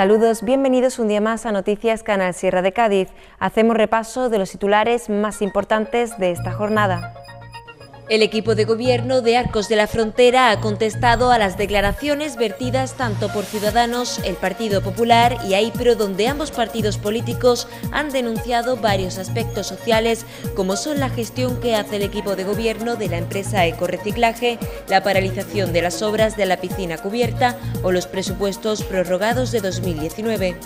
Saludos, bienvenidos un día más a Noticias Canal Sierra de Cádiz. Hacemos repaso de los titulares más importantes de esta jornada. El equipo de gobierno de Arcos de la Frontera ha contestado a las declaraciones vertidas tanto por Ciudadanos, el Partido Popular y AIPRO, donde ambos partidos políticos han denunciado varios aspectos sociales, como son la gestión que hace el equipo de gobierno de la empresa Ecoreciclaje, la paralización de las obras de la piscina cubierta o los presupuestos prorrogados de 2019.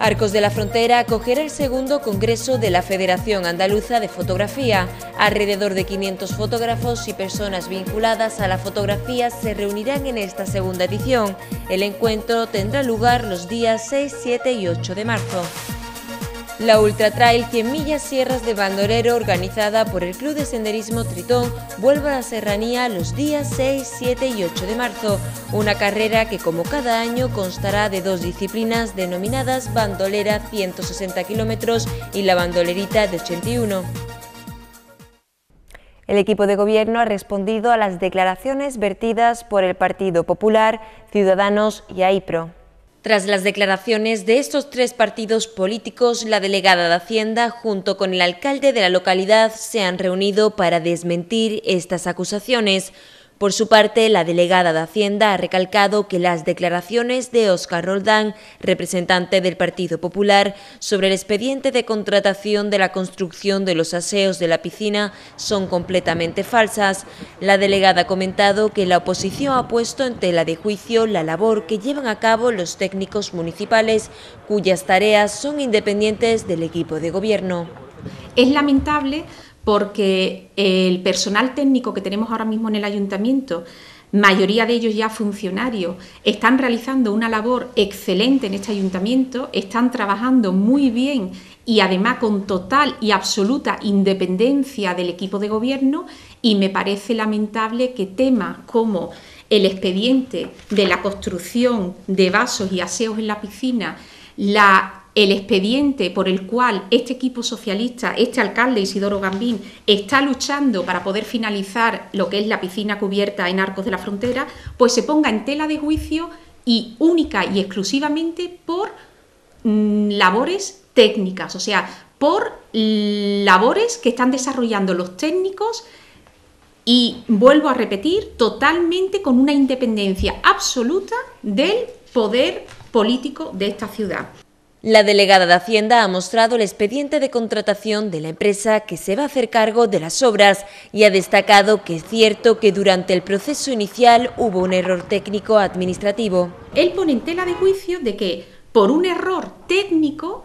Arcos de la Frontera acogerá el segundo Congreso de la Federación Andaluza de Fotografía. Alrededor de 500 fotógrafos y personas vinculadas a la fotografía se reunirán en esta segunda edición. El encuentro tendrá lugar los días 6, 7 y 8 de marzo. La Ultra Trail 100 millas sierras de bandolero organizada por el Club de Senderismo Tritón vuelve a la serranía los días 6, 7 y 8 de marzo, una carrera que como cada año constará de dos disciplinas denominadas bandolera 160 kilómetros y la bandolerita de 81. El equipo de gobierno ha respondido a las declaraciones vertidas por el Partido Popular, Ciudadanos y AIPRO. Tras las declaraciones de estos tres partidos políticos, la delegada de Hacienda junto con el alcalde de la localidad se han reunido para desmentir estas acusaciones. Por su parte, la delegada de Hacienda ha recalcado que las declaraciones de Óscar Roldán, representante del Partido Popular, sobre el expediente de contratación de la construcción de los aseos de la piscina son completamente falsas. La delegada ha comentado que la oposición ha puesto en tela de juicio la labor que llevan a cabo los técnicos municipales, cuyas tareas son independientes del equipo de gobierno. Es lamentable porque el personal técnico que tenemos ahora mismo en el ayuntamiento, mayoría de ellos ya funcionarios, están realizando una labor excelente en este ayuntamiento, están trabajando muy bien y además con total y absoluta independencia del equipo de gobierno y me parece lamentable que temas como el expediente de la construcción de vasos y aseos en la piscina, la el expediente por el cual este equipo socialista, este alcalde Isidoro Gambín, está luchando para poder finalizar lo que es la piscina cubierta en Arcos de la Frontera, pues se ponga en tela de juicio y única y exclusivamente por mm, labores técnicas, o sea, por labores que están desarrollando los técnicos y vuelvo a repetir, totalmente con una independencia absoluta del poder político de esta ciudad. La delegada de Hacienda ha mostrado el expediente de contratación de la empresa que se va a hacer cargo de las obras y ha destacado que es cierto que durante el proceso inicial hubo un error técnico administrativo. El pone en de juicio de que por un error técnico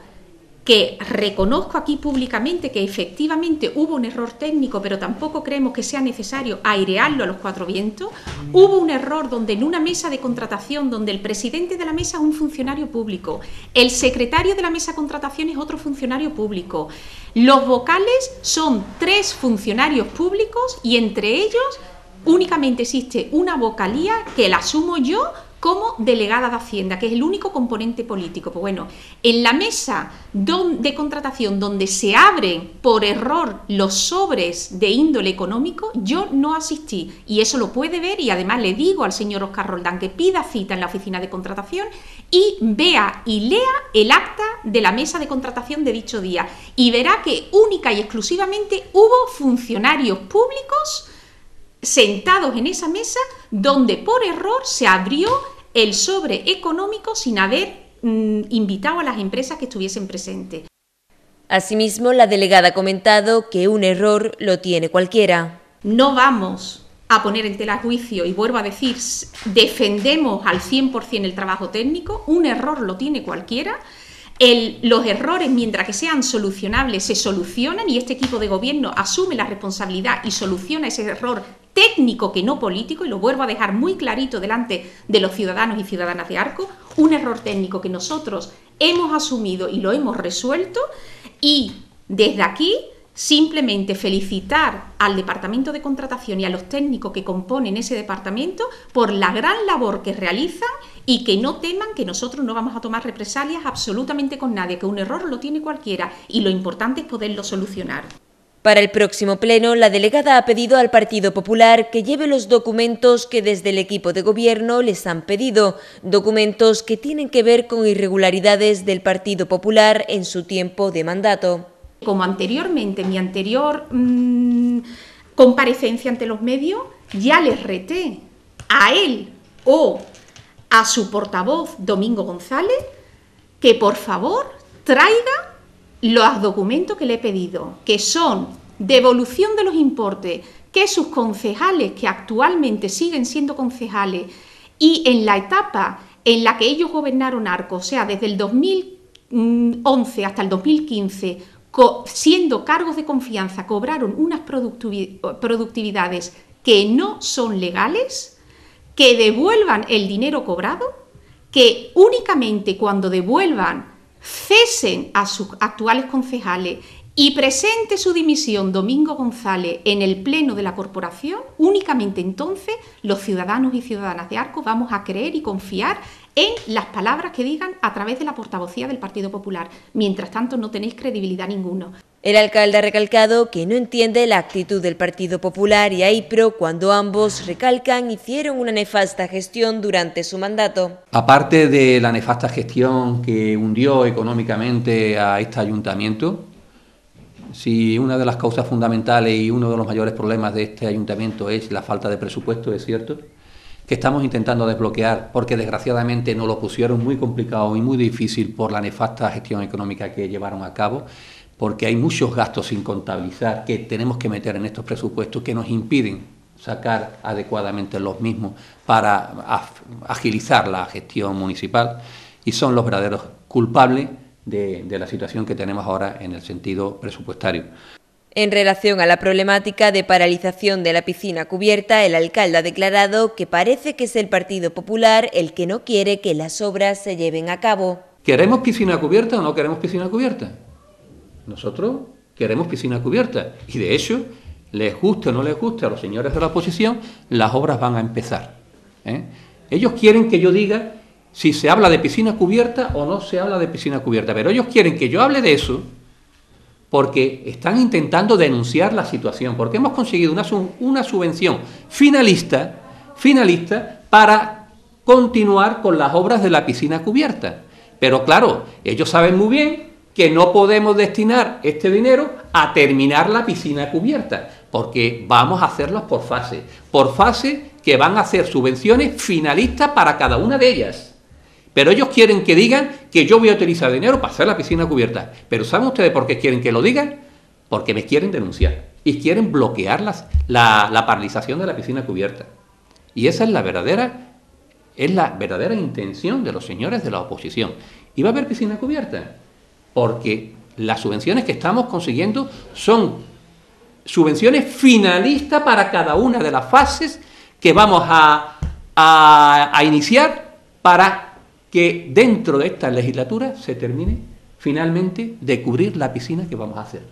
que reconozco aquí públicamente que efectivamente hubo un error técnico, pero tampoco creemos que sea necesario airearlo a los cuatro vientos. Hubo un error donde en una mesa de contratación, donde el presidente de la mesa es un funcionario público, el secretario de la mesa de contratación es otro funcionario público, los vocales son tres funcionarios públicos y entre ellos únicamente existe una vocalía que la asumo yo como delegada de Hacienda, que es el único componente político. Pues bueno, en la mesa de contratación donde se abren por error los sobres de índole económico, yo no asistí. Y eso lo puede ver y además le digo al señor Oscar Roldán que pida cita en la oficina de contratación y vea y lea el acta de la mesa de contratación de dicho día. Y verá que única y exclusivamente hubo funcionarios públicos sentados en esa mesa donde por error se abrió el sobre económico sin haber mm, invitado a las empresas que estuviesen presentes. Asimismo, la delegada ha comentado que un error lo tiene cualquiera. No vamos a poner en tela juicio, y vuelvo a decir, defendemos al 100% el trabajo técnico, un error lo tiene cualquiera, los errores, mientras que sean solucionables, se solucionan y este equipo de gobierno asume la responsabilidad y soluciona ese error técnico que no político, y lo vuelvo a dejar muy clarito delante de los ciudadanos y ciudadanas de Arco, un error técnico que nosotros hemos asumido y lo hemos resuelto y desde aquí simplemente felicitar al departamento de contratación y a los técnicos que componen ese departamento por la gran labor que realizan y que no teman que nosotros no vamos a tomar represalias absolutamente con nadie, que un error lo tiene cualquiera y lo importante es poderlo solucionar. Para el próximo pleno, la delegada ha pedido al Partido Popular que lleve los documentos que desde el equipo de gobierno les han pedido, documentos que tienen que ver con irregularidades del Partido Popular en su tiempo de mandato. Como anteriormente, mi anterior mm, comparecencia ante los medios, ya les reté a él o a su portavoz, Domingo González, que por favor traiga los documentos que le he pedido, que son devolución de los importes, que sus concejales, que actualmente siguen siendo concejales, y en la etapa en la que ellos gobernaron Arco, o sea, desde el 2011 hasta el 2015, siendo cargos de confianza, cobraron unas productividades que no son legales, que devuelvan el dinero cobrado, que únicamente cuando devuelvan cesen a sus actuales concejales y presente su dimisión Domingo González en el Pleno de la Corporación, únicamente entonces los ciudadanos y ciudadanas de Arco vamos a creer y confiar en las palabras que digan a través de la portavocía del Partido Popular. Mientras tanto, no tenéis credibilidad ninguna. El alcalde ha recalcado que no entiende la actitud del Partido Popular y AIPRO cuando ambos recalcan hicieron una nefasta gestión durante su mandato. Aparte de la nefasta gestión que hundió económicamente a este ayuntamiento, si una de las causas fundamentales y uno de los mayores problemas de este ayuntamiento es la falta de presupuesto, es cierto, que estamos intentando desbloquear porque desgraciadamente nos lo pusieron muy complicado y muy difícil por la nefasta gestión económica que llevaron a cabo porque hay muchos gastos sin contabilizar que tenemos que meter en estos presupuestos que nos impiden sacar adecuadamente los mismos para agilizar la gestión municipal y son los verdaderos culpables de, de, la situación que tenemos ahora en el sentido presupuestario. En relación a la problemática de paralización de la piscina cubierta, el alcalde ha declarado que parece que es el Partido Popular el que no quiere que las obras se lleven a cabo. ¿Queremos piscina cubierta o no queremos piscina cubierta? Nosotros queremos piscina cubierta. Y de hecho, les guste o no les guste a los señores de la oposición, las obras van a empezar. ¿eh? Ellos quieren que yo diga si se habla de piscina cubierta o no se habla de piscina cubierta, pero ellos quieren que yo hable de eso porque están intentando denunciar la situación, porque hemos conseguido una, una subvención finalista, finalista para continuar con las obras de la piscina cubierta. Pero claro, ellos saben muy bien que no podemos destinar este dinero a terminar la piscina cubierta, porque vamos a hacerlas por fase, por fase que van a hacer subvenciones finalistas para cada una de ellas. Pero ellos quieren que digan que yo voy a utilizar dinero para hacer la piscina cubierta. Pero ¿saben ustedes por qué quieren que lo digan? Porque me quieren denunciar y quieren bloquear la, paralización de la piscina cubierta. Y esa es la verdadera, es la verdadera intención de los señores de la oposición. ¿Y va a haber piscina cubierta? porque las subvenciones que estamos consiguiendo son subvenciones finalistas para cada una de las fases que vamos a, iniciar para que dentro de esta legislatura se termine finalmente de cubrir la piscina que vamos a hacer.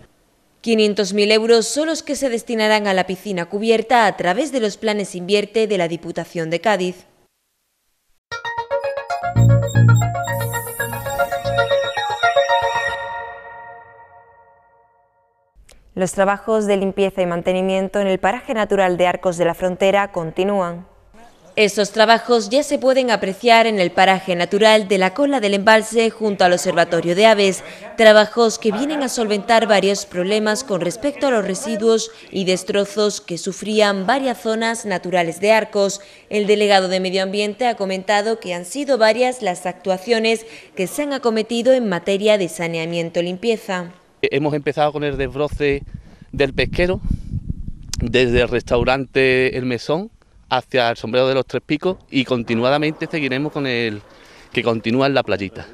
500.000 euros son los que se destinarán a la piscina cubierta a través de los planes Invierte de la Diputación de Cádiz. Los trabajos de limpieza y mantenimiento en el paraje natural de Arcos de la Frontera continúan. Esos trabajos ya se pueden apreciar en el paraje natural de la cola del embalse junto al observatorio de aves, trabajos que vienen a solventar varios problemas con respecto a los residuos y destrozos que sufrían varias zonas naturales de Arcos. El delegado de Medio Ambiente ha comentado que han sido varias las actuaciones que se han acometido en materia de saneamiento y limpieza. Eh, hemos empezado con el desbroce del pesquero, desde el restaurante El Mesón hacia el sombrero de los Tres Picos y continuadamente seguiremos con el que continúa en la playita.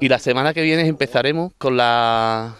Y la semana que viene empezaremos con la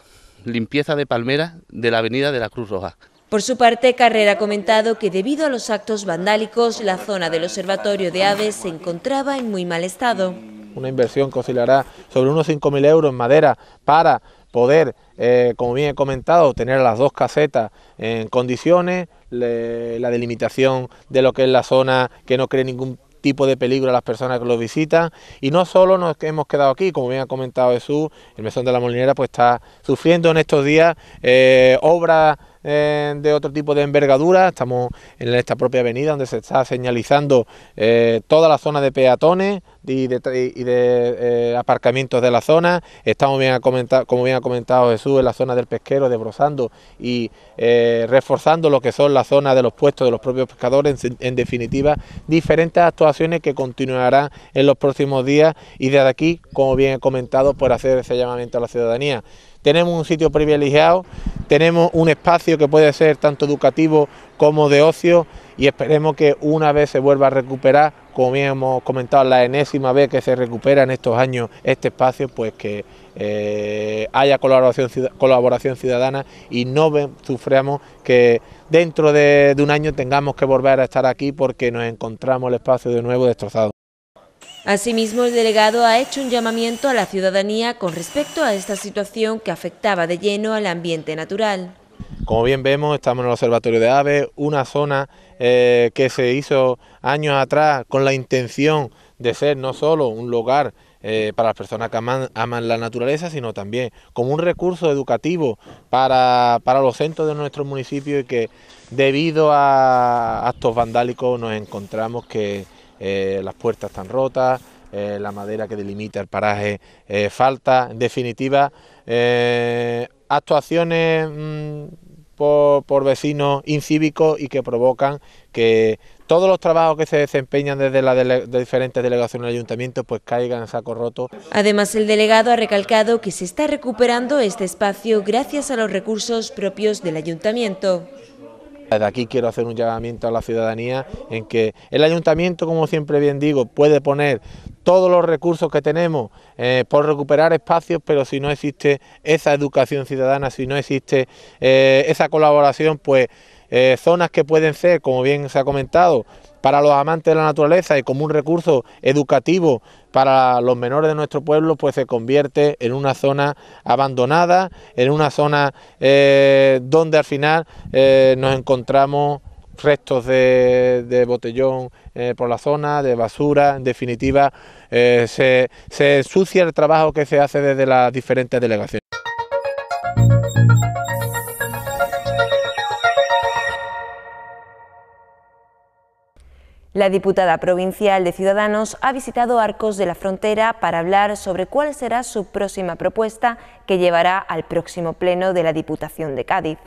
limpieza de palmeras de la avenida de la Cruz Roja. Por su parte, Carrera ha comentado que debido a los actos vandálicos, la zona del observatorio de aves se encontraba en muy mal estado. Una inversión que oscilará sobre unos 5.000 euros en madera para poder, eh, como bien he comentado, tener las dos casetas en condiciones, la delimitación de lo que es la zona que no cree ningún tipo de peligro a las personas que lo visitan y no solo nos hemos quedado aquí, como bien ha comentado Jesús, el mesón de la molinera pues está sufriendo en estos días eh, obras eh, de otro tipo de envergadura. Estamos en esta propia avenida donde se está señalizando eh, toda la zona de peatones y de, eh, aparcamientos de la zona. Estamos, bien como bien ha comentado Jesús, en la zona del pesquero, desbrozando y reforzando lo que son las zonas de los puestos de los propios pescadores. En, definitiva, diferentes actuaciones que continuarán en los próximos días y desde aquí, como bien he comentado, por hacer ese llamamiento a la ciudadanía tenemos un sitio privilegiado, tenemos un espacio que puede ser tanto educativo como de ocio y esperemos que una vez se vuelva a recuperar, como bien hemos comentado, la enésima vez que se recupera en estos años este espacio, pues que eh, haya colaboración, ciudadana y no suframos que dentro de un año tengamos que volver a estar aquí porque nos encontramos el espacio de nuevo destrozado. Asimismo, el delegado ha hecho un llamamiento a la ciudadanía con respecto a esta situación que afectaba de lleno al ambiente natural. Como bien vemos, estamos en el Observatorio de Aves, una zona eh, que se hizo años atrás con la intención de ser no solo un lugar eh, para las personas que aman, la naturaleza, sino también como un recurso educativo para, para los centros de nuestro municipio y que debido a actos vandálicos nos encontramos que eh, las puertas están rotas, eh, la madera que delimita el paraje eh, falta. En definitiva, actuaciones mm, por, por vecinos incívicos y que provocan que todos los trabajos que se desempeñan desde las diferentes delegaciones del ayuntamiento pues caigan en saco roto. Además, el delegado ha recalcado que se está recuperando este espacio gracias a los recursos propios del ayuntamiento. Desde aquí quiero hacer un llamamiento a la ciudadanía en que el ayuntamiento, como siempre bien digo, puede poner todos los recursos que tenemos eh, por recuperar espacios, pero si no existe esa educación ciudadana, si no existe eh, esa colaboración, pues eh, zonas que pueden ser, como bien se ha comentado, para los amantes de la naturaleza y como un recurso educativo para los menores de nuestro pueblo, pues se convierte en una zona abandonada, en una zona eh, donde al final eh, nos encontramos restos de, botellón eh, por la zona, de basura, en definitiva, se, sucia el trabajo que se hace desde las diferentes delegaciones. La diputada provincial de Ciudadanos ha visitado Arcos de la Frontera para hablar sobre cuál será su próxima propuesta que llevará al próximo pleno de la Diputación de Cádiz.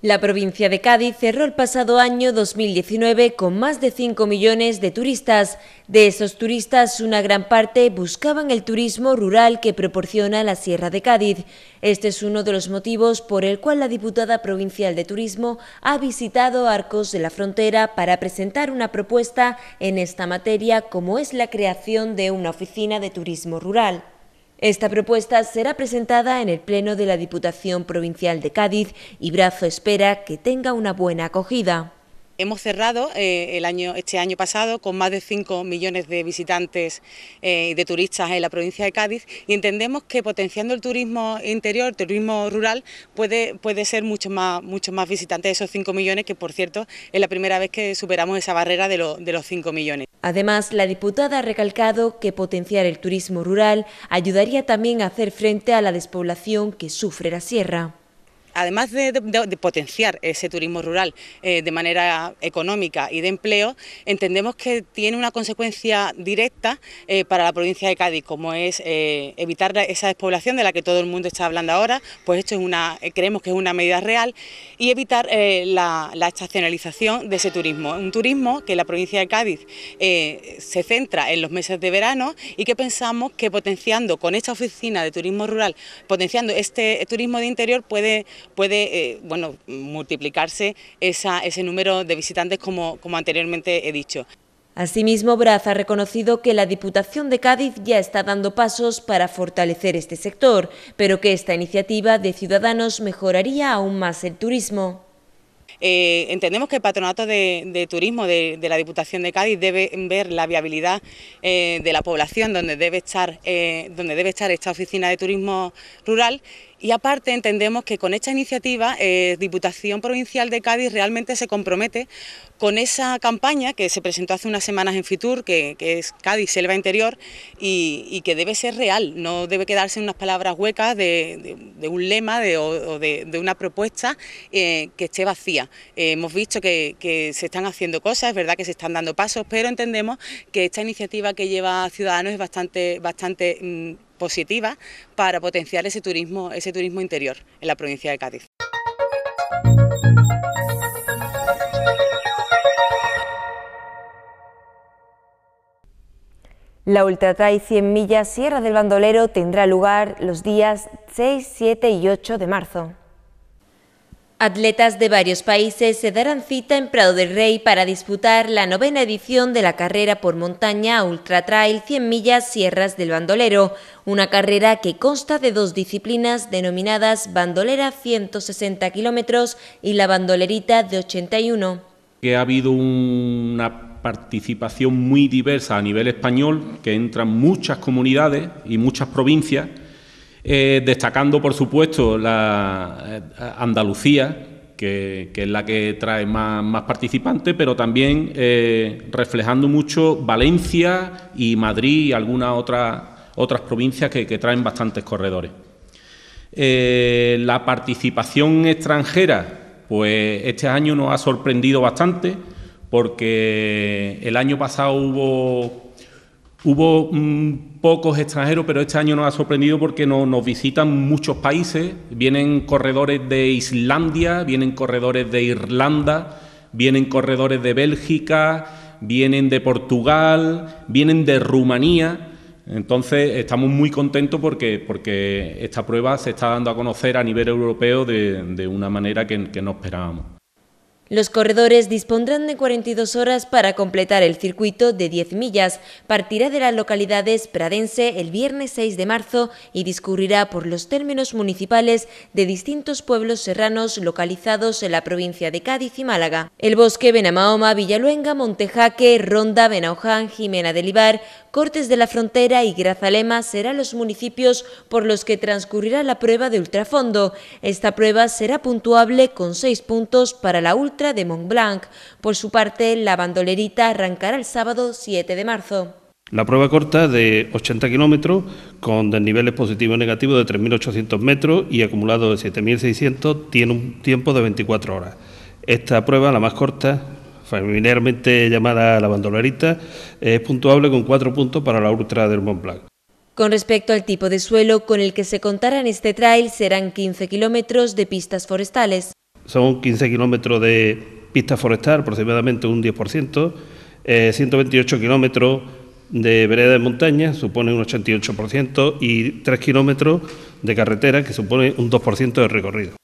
La provincia de Cádiz cerró el pasado año 2019 con más de 5 millones de turistas. De esos turistas, una gran parte buscaban el turismo rural que proporciona la Sierra de Cádiz. Este es uno de los motivos por el cual la diputada provincial de Turismo ha visitado Arcos de la Frontera para presentar una propuesta en esta materia como es la creación de una oficina de turismo rural. Esta propuesta será presentada en el Pleno de la Diputación Provincial de Cádiz y Brazo espera que tenga una buena acogida. Hemos cerrado eh, el año, este año pasado con más de 5 millones de visitantes eh, y de turistas en la provincia de Cádiz y entendemos que potenciando el turismo interior, el turismo rural, puede, puede ser mucho más, mucho más visitantes de esos 5 millones, que por cierto es la primera vez que superamos esa barrera de, de los 5 millones. Además, la diputada ha recalcado que potenciar el turismo rural ayudaría también a hacer frente a la despoblación que sufre la sierra además de, potenciar ese turismo rural eh, de manera económica y de empleo, entendemos que tiene una consecuencia directa eh, para la provincia de Cádiz, como es eh, evitar esa despoblación de la que todo el mundo está hablando ahora, pues esto es una, creemos que es una medida real, y evitar la, la, estacionalización de ese turismo. Un turismo que la provincia de Cádiz se centra en los meses de verano y que pensamos que potenciando con esta oficina de turismo rural, potenciando este turismo de interior puede puede eh, bueno, multiplicarse ese número de visitantes como, anteriormente he dicho. Asimismo, Braz ha reconocido que la Diputación de Cádiz ya está dando pasos para fortalecer este sector, pero que esta iniciativa de Ciudadanos mejoraría aún más el turismo. Eh, entendemos que el Patronato de, Turismo de, la Diputación de Cádiz debe ver la viabilidad eh, de la población donde debe, estar, donde debe estar esta oficina de turismo rural y aparte entendemos que con esta iniciativa eh, Diputación Provincial de Cádiz realmente se compromete con esa campaña que se presentó hace unas semanas en Fitur, que, es Cádiz Selva Interior, y, que debe ser real, no debe quedarse en unas palabras huecas de, un lema o, de, una propuesta eh, que esté vacía. Eh, hemos visto que, se están haciendo cosas, es verdad que se están dando pasos, pero entendemos que esta iniciativa que lleva Ciudadanos es bastante, bastante mm, ...positiva para potenciar ese turismo, ese turismo interior en la provincia de Cádiz. La Trail 100 millas Sierra del Bandolero tendrá lugar los días 6, 7 y 8 de marzo. Atletas de varios países se darán cita en Prado del Rey para disputar la novena edición de la carrera por montaña Ultra Trail 100 millas Sierras del Bandolero, una carrera que consta de dos disciplinas denominadas Bandolera 160 kilómetros y la Bandolerita de 81. Que ha habido una participación muy diversa a nivel español, que entran muchas comunidades y muchas provincias eh, destacando, por supuesto, la eh, Andalucía, que, es la que trae más, participantes, pero también eh, reflejando mucho Valencia y Madrid y algunas otras provincias que, traen bastantes corredores. la participación extranjera, pues este año nos ha sorprendido bastante, porque el año pasado hubo, hubo mm, pocos extranjeros, pero este año nos ha sorprendido porque no, nos visitan muchos países. Vienen corredores de Islandia, vienen corredores de Irlanda, vienen corredores de Bélgica, vienen de Portugal, vienen de Rumanía. Entonces estamos muy contentos porque, porque esta prueba se está dando a conocer a nivel europeo de, una manera que no esperábamos. Los corredores dispondrán de 42 horas para completar el circuito de 10 millas. Partirá de las localidades Pradense el viernes 6 de marzo y discurrirá por los términos municipales de distintos pueblos serranos localizados en la provincia de Cádiz y Málaga. El bosque Benamahoma, Villaluenga, Montejaque, Ronda, Benauján, Jimena del Ibar, Cortes de la Frontera y Grazalema serán los municipios por los que transcurrirá la prueba de ultrafondo. Esta prueba será puntuable con seis puntos para la ultra de Montblanc. Por su parte, la bandolerita arrancará el sábado 7 de marzo. La prueba corta de 80 kilómetros con desniveles positivos y negativos de 3.800 metros y acumulado de 7.600 tiene un tiempo de 24 horas. Esta prueba, la más corta, familiarmente llamada la bandolerita, es puntuable con cuatro puntos para la ultra del Mont Blanc. Con respecto al tipo de suelo con el que se contará en este trail, serán 15 kilómetros de pistas forestales. Son 15 kilómetros de pista forestal, aproximadamente un 10%, 128 eh, kilómetros de vereda de montaña, supone un 88%, y 3 kilómetros de carretera, que supone un 2% de recorrido.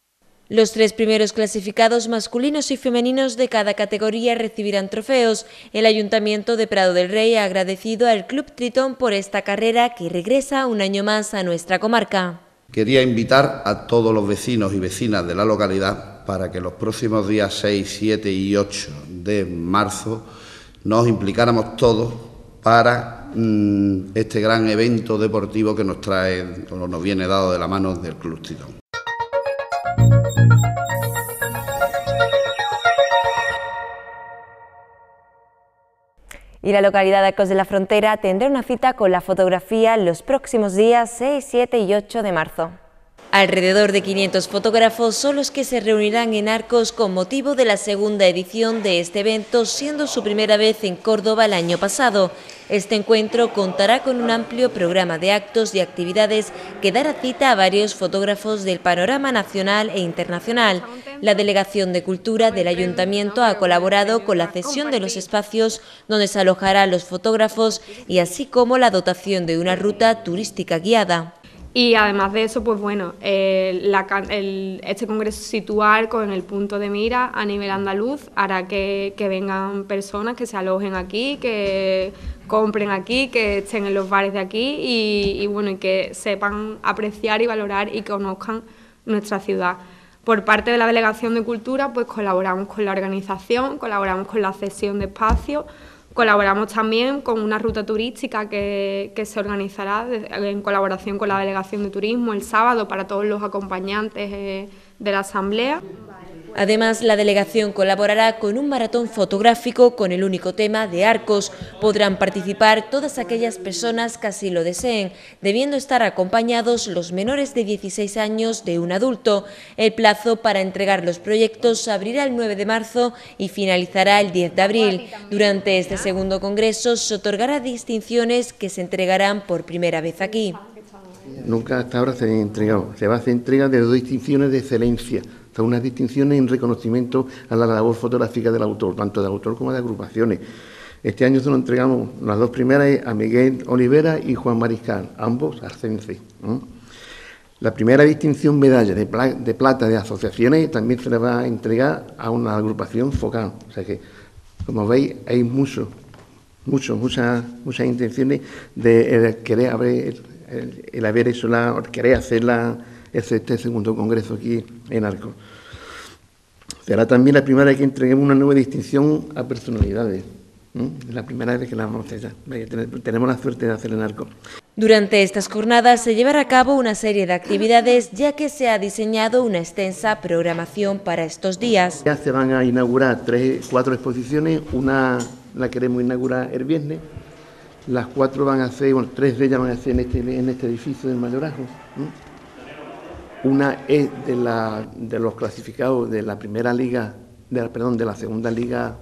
Los tres primeros clasificados masculinos y femeninos de cada categoría recibirán trofeos. El Ayuntamiento de Prado del Rey ha agradecido al Club Tritón por esta carrera que regresa un año más a nuestra comarca. Quería invitar a todos los vecinos y vecinas de la localidad para que los próximos días 6, 7 y 8 de marzo nos implicáramos todos para mm, este gran evento deportivo que nos trae nos viene dado de la mano del Club Tritón. Y la localidad de Arcos de la Frontera tendrá una cita con la fotografía los próximos días 6, 7 y 8 de marzo. Alrededor de 500 fotógrafos son los que se reunirán en Arcos con motivo de la segunda edición de este evento, siendo su primera vez en Córdoba el año pasado. Este encuentro contará con un amplio programa de actos y actividades que dará cita a varios fotógrafos del panorama nacional e internacional. La Delegación de Cultura del Ayuntamiento ha colaborado con la cesión de los espacios donde se alojarán los fotógrafos y así como la dotación de una ruta turística guiada. Y además de eso, pues bueno, este congreso situar con el punto de mira a nivel andaluz hará que, vengan personas que se alojen aquí, que compren aquí, que estén en los bares de aquí y, bueno, y que sepan apreciar y valorar y conozcan nuestra ciudad. Por parte de la Delegación de Cultura, pues colaboramos con la organización, colaboramos con la cesión de espacios Colaboramos también con una ruta turística que, se organizará en colaboración con la Delegación de Turismo el sábado para todos los acompañantes eh, de la Asamblea. Además, la delegación colaborará con un maratón fotográfico con el único tema de arcos. Podrán participar todas aquellas personas que así lo deseen, debiendo estar acompañados los menores de 16 años de un adulto. El plazo para entregar los proyectos abrirá el 9 de marzo y finalizará el 10 de abril. Durante este segundo congreso se otorgará distinciones que se entregarán por primera vez aquí. Nunca hasta ahora se han entregado, se va a hacer entrega de dos distinciones de excelencia o unas distinciones en reconocimiento a la labor fotográfica del autor, tanto del autor como de agrupaciones. Este año se lo entregamos las dos primeras eh, a Miguel Olivera y Juan Mariscal, ambos arcenses. La primera distinción medalla de, plata de asociaciones también se le va a entregar a una agrupación focal. O sea que, como veis, hay mucho, mucho muchas, muchas intenciones de eh, querer abrir el, haber querer hacer la, es este segundo congreso aquí en Arco. Será también la primera vez que entreguemos una nueva distinción a personalidades. Es la primera vez que la vamos a hacer. Tenemos la suerte de hacer en Arco. Durante estas jornadas se llevará a cabo una serie de actividades ya que se ha diseñado una extensa programación para estos días. Ya se van a inaugurar tres, cuatro exposiciones, una la queremos inaugurar el viernes, las cuatro van a ser, bueno, tres de ellas van a ser en este, este edificio del Mayorazgo. Una es de, los clasificados de la primera liga, de perdón, de la segunda liga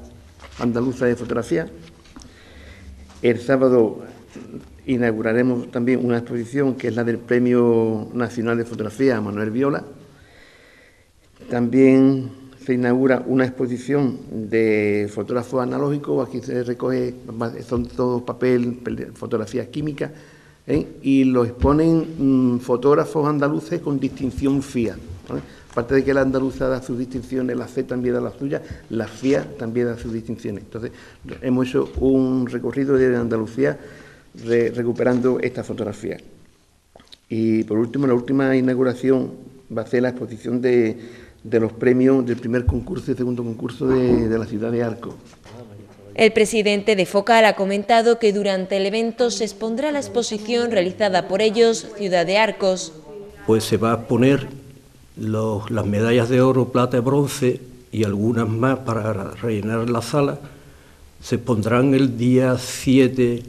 andaluza de fotografía. El sábado inauguraremos también una exposición que es la del Premio Nacional de Fotografía a Manuel Viola. También se inaugura una exposición de fotógrafos analógicos, aquí se recoge, son todos papel, fotografía química, ¿eh? y lo exponen mm, fotógrafos andaluces con distinción FIA. Aparte de que la andaluza da sus distinciones, la C también da las suyas, la FIA también da sus distinciones. Entonces, hemos hecho un recorrido de Andalucía recuperando esta fotografía. Y por último, la última inauguración va a ser la exposición de, los premios del primer concurso y segundo concurso de, de la ciudad de Arco. El presidente de Focal ha comentado que durante el evento se expondrá la exposición realizada por ellos, Ciudad de Arcos. Pues se va a poner las medallas de oro, plata y bronce y algunas más para rellenar la sala. Se pondrán el día 7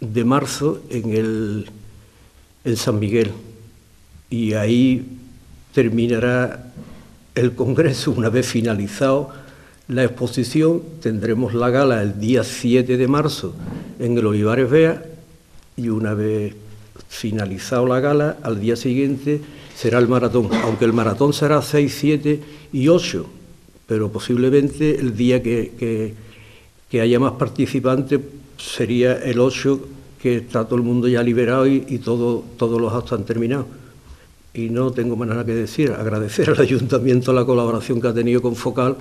de marzo en, el, en San Miguel y ahí terminará el Congreso una vez finalizado la exposición, tendremos la gala el día 7 de marzo en el Olivares Vea y una vez finalizado la gala, al día siguiente será el maratón, aunque el maratón será 6, 7 y 8, pero posiblemente el día que, que, haya más participantes sería el 8, que está todo el mundo ya liberado y, todo, todos los actos han terminado. Y no tengo más nada que decir, agradecer al ayuntamiento la colaboración que ha tenido con Focal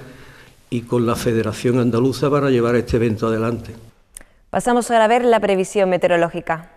y con la Federación Andaluza para llevar este evento adelante. Pasamos ahora a ver la previsión meteorológica.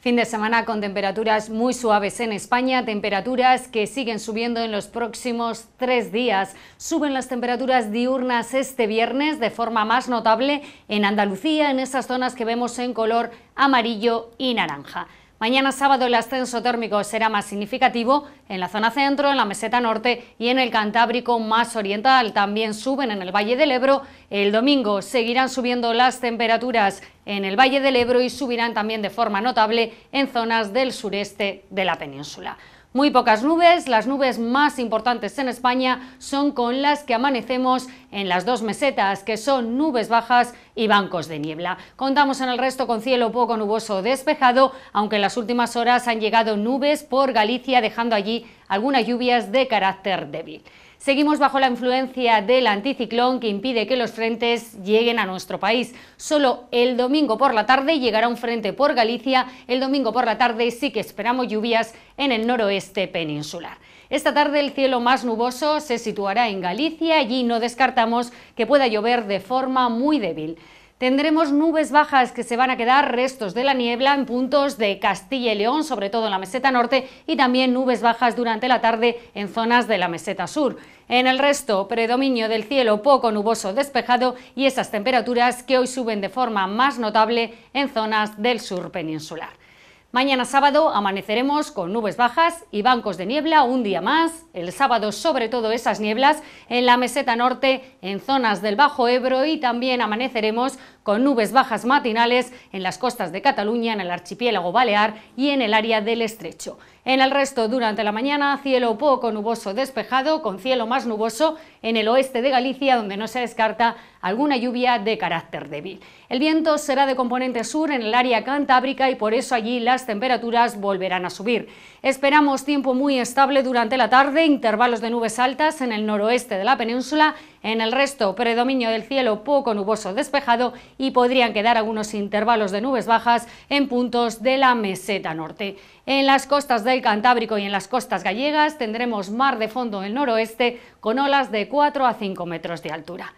Fin de semana con temperaturas muy suaves en España, temperaturas que siguen subiendo en los próximos tres días. Suben las temperaturas diurnas este viernes de forma más notable en Andalucía, en esas zonas que vemos en color amarillo y naranja. Mañana sábado el ascenso térmico será más significativo en la zona centro, en la meseta norte y en el Cantábrico más oriental. También suben en el Valle del Ebro. El domingo seguirán subiendo las temperaturas en el Valle del Ebro y subirán también de forma notable en zonas del sureste de la península. Muy pocas nubes, las nubes más importantes en España son con las que amanecemos en las dos mesetas, que son nubes bajas y bancos de niebla. Contamos en el resto con cielo poco nuboso despejado, aunque en las últimas horas han llegado nubes por Galicia, dejando allí algunas lluvias de carácter débil. Seguimos bajo la influencia del anticiclón que impide que los frentes lleguen a nuestro país. Solo el domingo por la tarde llegará un frente por Galicia, el domingo por la tarde sí que esperamos lluvias en el noroeste peninsular. Esta tarde el cielo más nuboso se situará en Galicia, allí no descartamos que pueda llover de forma muy débil. Tendremos nubes bajas que se van a quedar restos de la niebla en puntos de Castilla y León, sobre todo en la meseta norte, y también nubes bajas durante la tarde en zonas de la meseta sur. En el resto, predominio del cielo poco nuboso despejado y esas temperaturas que hoy suben de forma más notable en zonas del sur peninsular. Mañana sábado amaneceremos con nubes bajas y bancos de niebla un día más. El sábado sobre todo esas nieblas en la meseta norte, en zonas del Bajo Ebro y también amaneceremos con nubes bajas matinales en las costas de Cataluña, en el archipiélago Balear y en el área del Estrecho. En el resto durante la mañana cielo poco nuboso despejado con cielo más nuboso en el oeste de Galicia, donde no se descarta alguna lluvia de carácter débil. El viento será de componente sur en el área cantábrica y por eso allí las temperaturas volverán a subir. Esperamos tiempo muy estable durante la tarde, intervalos de nubes altas en el noroeste de la península, en el resto predominio del cielo poco nuboso despejado y podrían quedar algunos intervalos de nubes bajas en puntos de la meseta norte. En las costas del Cantábrico y en las costas gallegas tendremos mar de fondo en el noroeste, con olas de 4 a 5 metros de altura.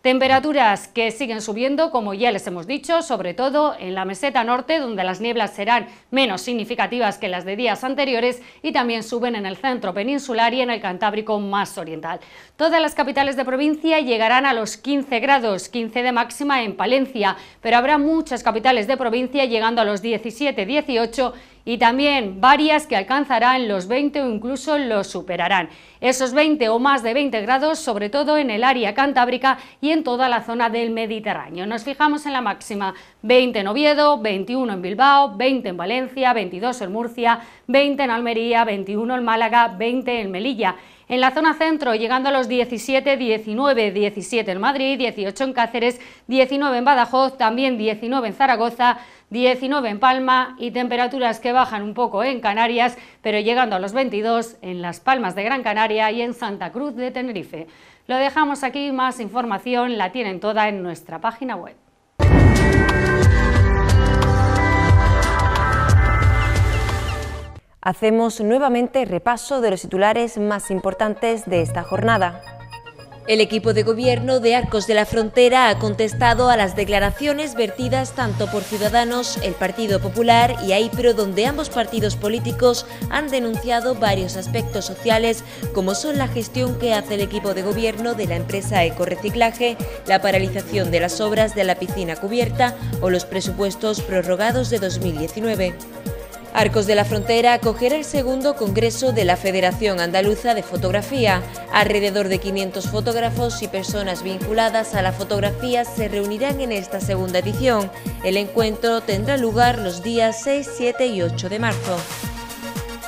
Temperaturas que siguen subiendo, como ya les hemos dicho, sobre todo en la meseta norte, donde las nieblas serán menos significativas que las de días anteriores y también suben en el centro peninsular y en el Cantábrico más oriental. Todas las capitales de provincia llegarán a los 15 grados, 15 de máxima en Palencia, pero habrá muchas capitales de provincia llegando a los 17, 18 y también varias que alcanzarán los 20 o incluso los superarán. Esos 20 o más de 20 grados, sobre todo en el área cantábrica y en toda la zona del Mediterráneo. Nos fijamos en la máxima, 20 en Oviedo, 21 en Bilbao, 20 en Valencia, 22 en Murcia, 20 en Almería, 21 en Málaga, 20 en Melilla. En la zona centro, llegando a los 17, 19, 17 en Madrid, 18 en Cáceres, 19 en Badajoz, también 19 en Zaragoza, 19 en Palma y temperaturas que bajan un poco en Canarias, pero llegando a los 22 en Las Palmas de Gran Canaria y en Santa Cruz de Tenerife. Lo dejamos aquí, más información la tienen toda en nuestra página web. Hacemos nuevamente repaso de los titulares más importantes de esta jornada. El equipo de gobierno de Arcos de la Frontera ha contestado a las declaraciones vertidas tanto por Ciudadanos, el Partido Popular y AIPRO, donde ambos partidos políticos han denunciado varios aspectos sociales, como son la gestión que hace el equipo de gobierno de la empresa Ecoreciclaje, la paralización de las obras de la piscina cubierta o los presupuestos prorrogados de 2019. Arcos de la Frontera acogerá el segundo Congreso de la Federación Andaluza de Fotografía. Alrededor de 500 fotógrafos y personas vinculadas a la fotografía se reunirán en esta segunda edición. El encuentro tendrá lugar los días 6, 7 y 8 de marzo.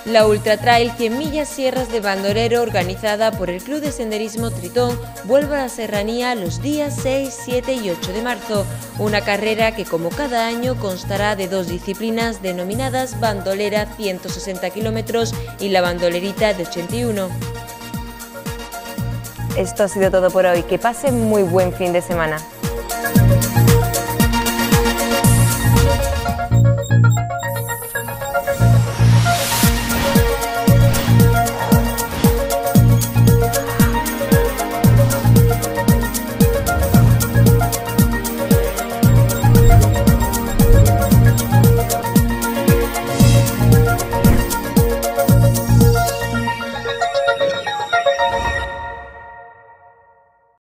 La Ultra Trail 100 millas Sierras de bandolero organizada por el Club de Senderismo Tritón, vuelve a serranía los días 6, 7 y 8 de marzo. Una carrera que, como cada año, constará de dos disciplinas denominadas Bandolera 160 kilómetros y la Bandolerita de 81. Esto ha sido todo por hoy. Que pasen muy buen fin de semana.